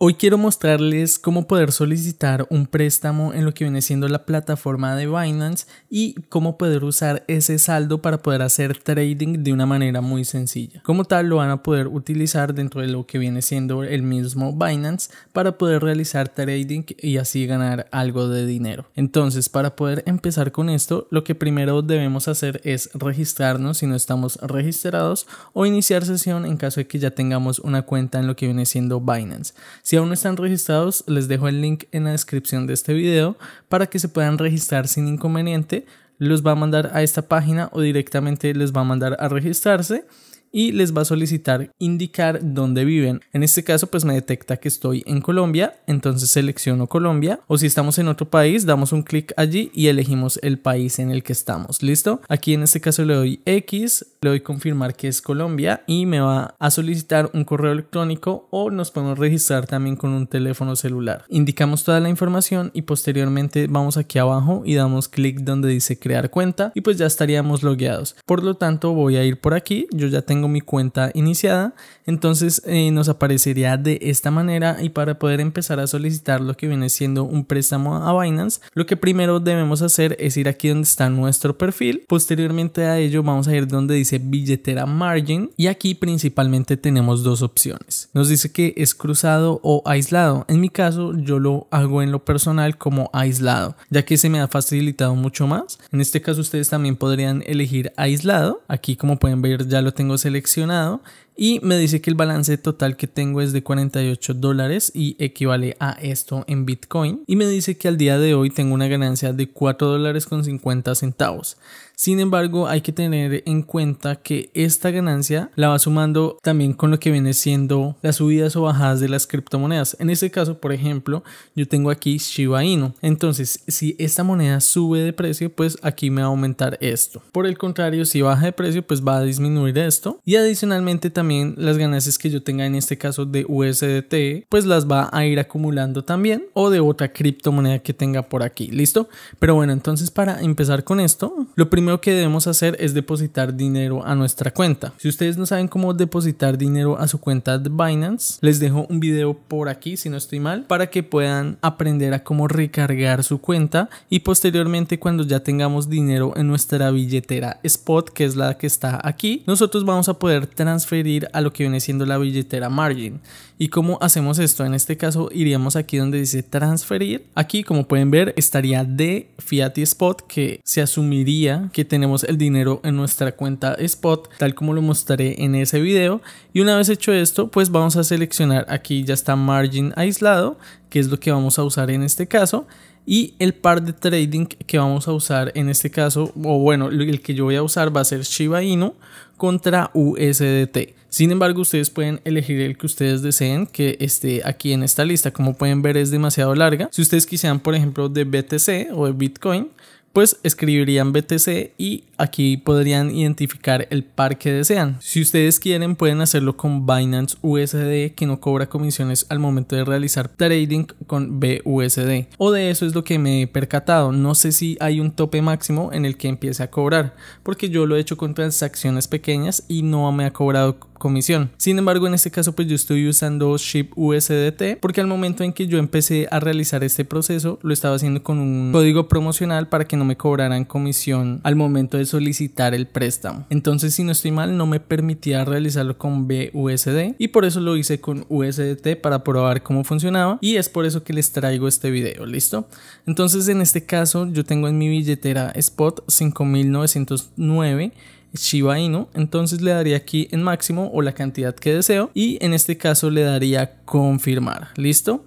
Hoy quiero mostrarles cómo poder solicitar un préstamo en lo que viene siendo la plataforma de Binance y cómo poder usar ese saldo para poder hacer trading de una manera muy sencilla. Como tal lo van a poder utilizar dentro de lo que viene siendo el mismo Binance para poder realizar trading y así ganar algo de dinero. Entonces para poder empezar con esto lo que primero debemos hacer es registrarnos si no estamos registrados o iniciar sesión en caso de que ya tengamos una cuenta en lo que viene siendo Binance. Si aún no están registrados, les dejo el link en la descripción de este video para que se puedan registrar sin inconveniente. Los va a mandar a esta página o directamente les va a mandar a registrarse y les va a solicitar indicar dónde viven. En este caso pues me detecta que estoy en Colombia, entonces selecciono Colombia o si estamos en otro país damos un clic allí y elegimos el país en el que estamos. ¿Listo? Aquí en este caso le doy X, le doy confirmar que es Colombia y me va a solicitar un correo electrónico o nos podemos registrar también con un teléfono celular. Indicamos toda la información y posteriormente vamos aquí abajo y damos clic donde dice crear cuenta y pues ya estaríamos logueados. Por lo tanto voy a ir por aquí, yo ya tengo mi cuenta iniciada, entonces eh, nos aparecería de esta manera y para poder empezar a solicitar lo que viene siendo un préstamo a Binance, lo que primero debemos hacer es ir aquí donde está nuestro perfil, posteriormente a ello vamos a ir donde dice billetera margin y aquí principalmente tenemos dos opciones, nos dice que es cruzado o aislado, en mi caso yo lo hago en lo personal como aislado, ya que se me ha facilitado mucho más, en este caso ustedes también podrían elegir aislado, aquí como pueden ver ya lo tengo cerrado seleccionado y me dice que el balance total que tengo es de 48 dólares y equivale a esto en Bitcoin y me dice que al día de hoy tengo una ganancia de 4 dólares con 50 centavos. Sin embargo, hay que tener en cuenta que esta ganancia la va sumando también con lo que viene siendo las subidas o bajadas de las criptomonedas. En este caso, por ejemplo, yo tengo aquí Shiba Inu. Entonces, si esta moneda sube de precio, pues aquí me va a aumentar esto. Por el contrario, si baja de precio, pues va a disminuir esto. Y adicionalmente también las ganancias que yo tenga en este caso de USDT, pues las va a ir acumulando también o de otra criptomoneda que tenga por aquí, ¿listo? Pero bueno, entonces para empezar con esto, lo primero que debemos hacer es depositar dinero a nuestra cuenta. Si ustedes no saben cómo depositar dinero a su cuenta de Binance, les dejo un video por aquí, si no estoy mal, para que puedan aprender a cómo recargar su cuenta y posteriormente cuando ya tengamos dinero en nuestra billetera Spot, que es la que está aquí, nosotros vamos a poder transferir a lo que viene siendo la billetera margin. ¿Y cómo hacemos esto? En este caso iríamos aquí donde dice transferir. Aquí como pueden ver estaría de fiat y spot que se asumiría que tenemos el dinero en nuestra cuenta spot tal como lo mostraré en ese video. Y una vez hecho esto pues vamos a seleccionar aquí ya está margin aislado que es lo que vamos a usar en este caso y el par de trading que vamos a usar en este caso, o bueno, el que yo voy a usar va a ser Shiba Inu contra USDT. Sin embargo, ustedes pueden elegir el que ustedes deseen que esté aquí en esta lista. Como pueden ver, es demasiado larga. Si ustedes quisieran, por ejemplo, de BTC o de Bitcoin, pues escribirían BTC y Aquí podrían identificar el par que desean. Si ustedes quieren pueden hacerlo con Binance USD que no cobra comisiones al momento de realizar trading con BUSD. O de eso es lo que me he percatado. No sé si hay un tope máximo en el que empiece a cobrar porque yo lo he hecho con transacciones pequeñas y no me ha cobrado comisión. Sin embargo, en este caso pues yo estoy usando Ship USDT porque al momento en que yo empecé a realizar este proceso lo estaba haciendo con un código promocional para que no me cobraran comisión al momento de solicitar el préstamo. Entonces, si no estoy mal, no me permitía realizarlo con BUSD y por eso lo hice con USDT para probar cómo funcionaba y es por eso que les traigo este video, ¿listo? Entonces, en este caso, yo tengo en mi billetera Spot 5909 Shiba Inu, entonces le daría aquí en máximo o la cantidad que deseo y en este caso le daría confirmar, ¿listo?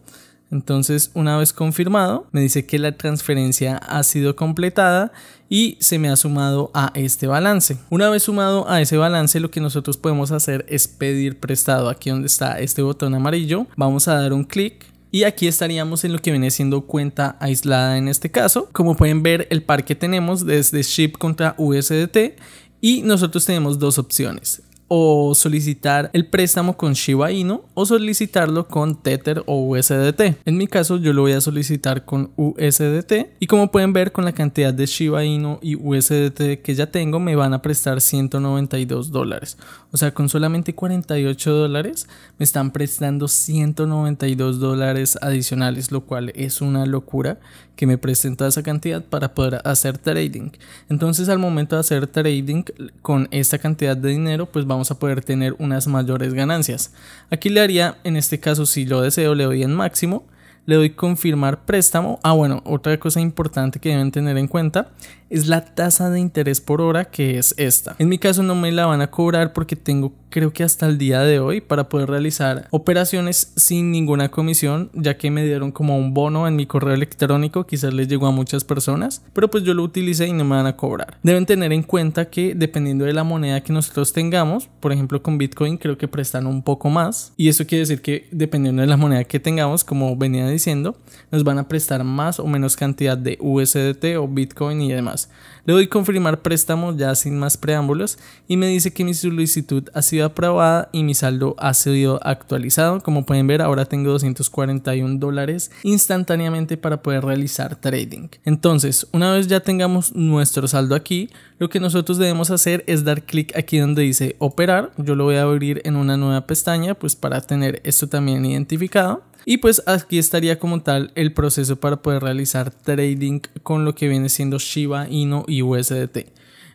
Entonces, una vez confirmado, me dice que la transferencia ha sido completada y se me ha sumado a este balance. Una vez sumado a ese balance, lo que nosotros podemos hacer es pedir prestado. Aquí donde está este botón amarillo, vamos a dar un clic y aquí estaríamos en lo que viene siendo cuenta aislada en este caso. Como pueden ver, el par que tenemos desde SHIP contra USDT y nosotros tenemos dos opciones solicitar el préstamo con Shiba Inu o solicitarlo con Tether o USDT. En mi caso yo lo voy a solicitar con USDT y como pueden ver con la cantidad de Shiba Inu y USDT que ya tengo me van a prestar 192 dólares. O sea, con solamente 48 dólares me están prestando 192 dólares adicionales, lo cual es una locura que me presten toda esa cantidad para poder hacer trading. Entonces al momento de hacer trading con esta cantidad de dinero pues vamos a poder tener unas mayores ganancias. Aquí le haría, en este caso si lo deseo, le doy en máximo, le doy confirmar préstamo. Ah, bueno, otra cosa importante que deben tener en cuenta es la tasa de interés por hora, que es esta. En mi caso no me la van a cobrar porque tengo creo que hasta el día de hoy para poder realizar operaciones sin ninguna comisión, ya que me dieron como un bono en mi correo electrónico, quizás les llegó a muchas personas, pero pues yo lo utilicé y no me van a cobrar. Deben tener en cuenta que dependiendo de la moneda que nosotros tengamos, por ejemplo con Bitcoin creo que prestan un poco más y eso quiere decir que dependiendo de la moneda que tengamos, como venía diciendo, nos van a prestar más o menos cantidad de USDT o Bitcoin y demás. Le doy confirmar préstamo ya sin más preámbulos y me dice que mi solicitud ha sido aprobada y mi saldo ha sido actualizado. Como pueden ver, ahora tengo 241 dólares instantáneamente para poder realizar trading. Entonces, una vez ya tengamos nuestro saldo aquí, lo que nosotros debemos hacer es dar clic aquí donde dice operar. Yo lo voy a abrir en una nueva pestaña pues para tener esto también identificado. Y pues aquí estaría como tal el proceso para poder realizar trading con lo que viene siendo Shiba Inu y USDT.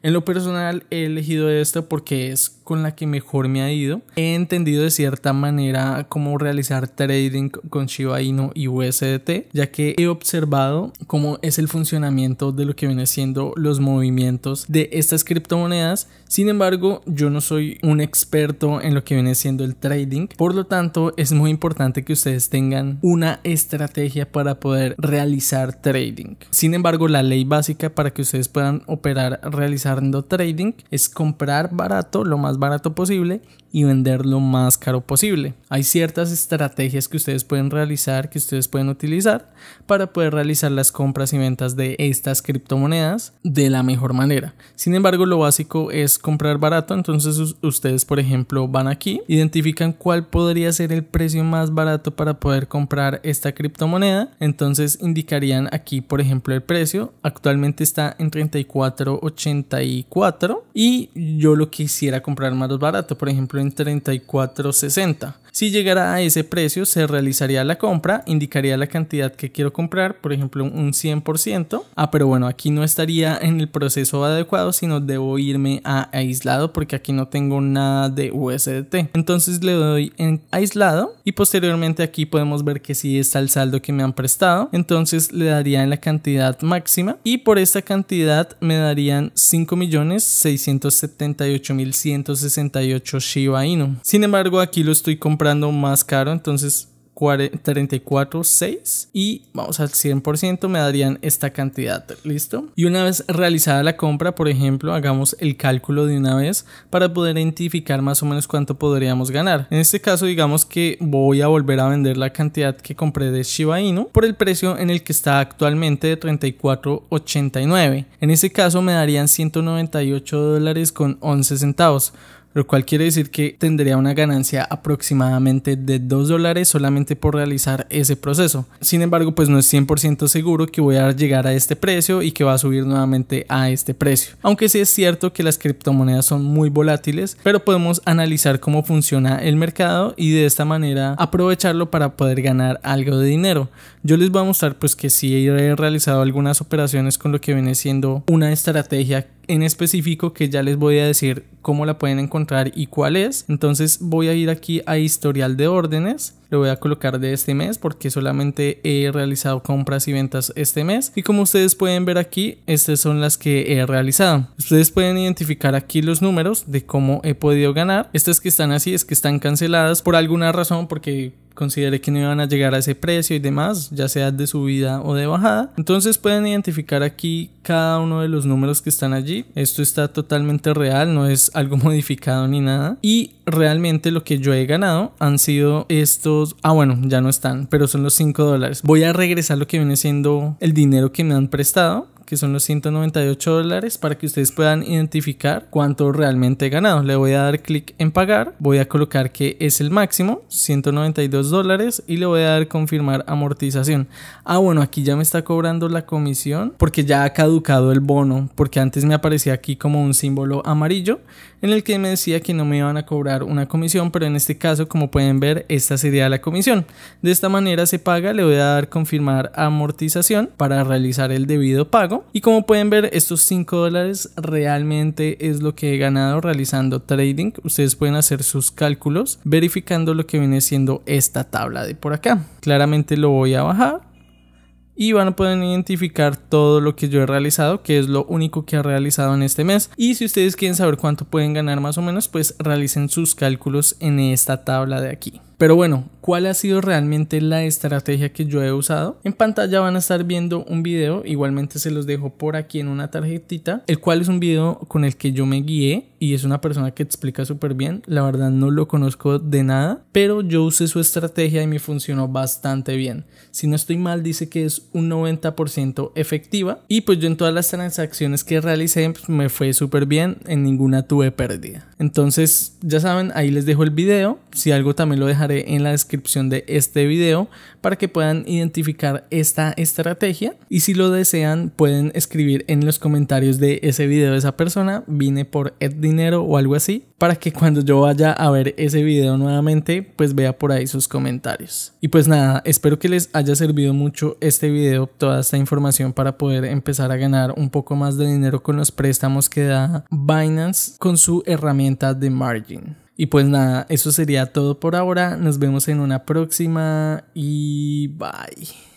En lo personal he elegido esto porque es con la que mejor me ha ido. He entendido de cierta manera cómo realizar trading con Shiba Inu y USDT, ya que he observado cómo es el funcionamiento de lo que viene siendo los movimientos de estas criptomonedas. Sin embargo, yo no soy un experto en lo que viene siendo el trading, por lo tanto, es muy importante que ustedes tengan una estrategia para poder realizar trading. Sin embargo, la ley básica para que ustedes puedan operar realizando trading es comprar barato lo más barato posible y vender lo más caro posible. Hay ciertas estrategias que ustedes pueden realizar, que ustedes pueden utilizar para poder realizar las compras y ventas de estas criptomonedas de la mejor manera. Sin embargo, lo básico es comprar barato, entonces ustedes, por ejemplo, van aquí, identifican cuál podría ser el precio más barato para poder comprar esta criptomoneda, entonces indicarían aquí, por ejemplo, el precio. Actualmente está en 34.84 y yo lo quisiera comprar más barato, por ejemplo en 34.60. Si llegara a ese precio, se realizaría la compra, indicaría la cantidad que quiero comprar, por ejemplo, un 100%. Ah, pero bueno, aquí no estaría en el proceso adecuado, sino debo irme a aislado porque aquí no tengo nada de USDT. Entonces le doy en aislado y posteriormente aquí podemos ver que sí está el saldo que me han prestado. Entonces le daría en la cantidad máxima y por esta cantidad me darían 5.678.168 Shiba Inu. Sin embargo, aquí lo estoy comprando más caro, entonces 34.6 y vamos al 100% me darían esta cantidad, ¿listo? Y una vez realizada la compra, por ejemplo, hagamos el cálculo de una vez para poder identificar más o menos cuánto podríamos ganar. En este caso, digamos que voy a volver a vender la cantidad que compré de Shiba Inu por el precio en el que está actualmente de 34.89. En este caso me darían 198 dólares con 11 centavos lo cual quiere decir que tendría una ganancia aproximadamente de 2 dólares solamente por realizar ese proceso. Sin embargo, pues no es 100% seguro que voy a llegar a este precio y que va a subir nuevamente a este precio. Aunque sí es cierto que las criptomonedas son muy volátiles, pero podemos analizar cómo funciona el mercado y de esta manera aprovecharlo para poder ganar algo de dinero. Yo les voy a mostrar pues que sí he realizado algunas operaciones con lo que viene siendo una estrategia en específico que ya les voy a decir cómo la pueden encontrar y cuál es. Entonces voy a ir aquí a historial de órdenes. Lo voy a colocar de este mes porque solamente he realizado compras y ventas este mes. Y como ustedes pueden ver aquí, estas son las que he realizado. Ustedes pueden identificar aquí los números de cómo he podido ganar. Estas que están así es que están canceladas por alguna razón porque consideré que no iban a llegar a ese precio y demás, ya sea de subida o de bajada. Entonces pueden identificar aquí cada uno de los números que están allí. Esto está totalmente real, no es algo modificado ni nada. Y realmente lo que yo he ganado han sido estos, ah bueno, ya no están, pero son los 5 dólares. Voy a regresar lo que viene siendo el dinero que me han prestado que son los 198 dólares, para que ustedes puedan identificar cuánto realmente he ganado. Le voy a dar clic en pagar, voy a colocar que es el máximo, 192 dólares, y le voy a dar confirmar amortización. Ah, bueno, aquí ya me está cobrando la comisión porque ya ha caducado el bono, porque antes me aparecía aquí como un símbolo amarillo en el que me decía que no me iban a cobrar una comisión, pero en este caso, como pueden ver, esta sería la comisión. De esta manera se paga, le voy a dar confirmar amortización para realizar el debido pago y como pueden ver, estos 5 dólares realmente es lo que he ganado realizando trading. Ustedes pueden hacer sus cálculos verificando lo que viene siendo esta tabla de por acá. Claramente lo voy a bajar y van a poder identificar todo lo que yo he realizado, que es lo único que he realizado en este mes. Y si ustedes quieren saber cuánto pueden ganar más o menos, pues realicen sus cálculos en esta tabla de aquí. Pero bueno, ¿cuál ha sido realmente la estrategia que yo he usado? En pantalla van a estar viendo un video, igualmente se los dejo por aquí en una tarjetita, el cual es un video con el que yo me guié y es una persona que te explica súper bien, la verdad no lo conozco de nada, pero yo usé su estrategia y me funcionó bastante bien. Si no estoy mal, dice que es un 90% efectiva y pues yo en todas las transacciones que realicé pues, me fue súper bien, en ninguna tuve pérdida. Entonces, ya saben, ahí les dejo el video, si algo también lo dejan en la descripción de este video para que puedan identificar esta estrategia y si lo desean pueden escribir en los comentarios de ese video de esa persona, vine por el Dinero o algo así, para que cuando yo vaya a ver ese video nuevamente pues vea por ahí sus comentarios. Y pues nada, espero que les haya servido mucho este video, toda esta información para poder empezar a ganar un poco más de dinero con los préstamos que da Binance con su herramienta de margin. Y pues nada, eso sería todo por ahora. Nos vemos en una próxima y bye.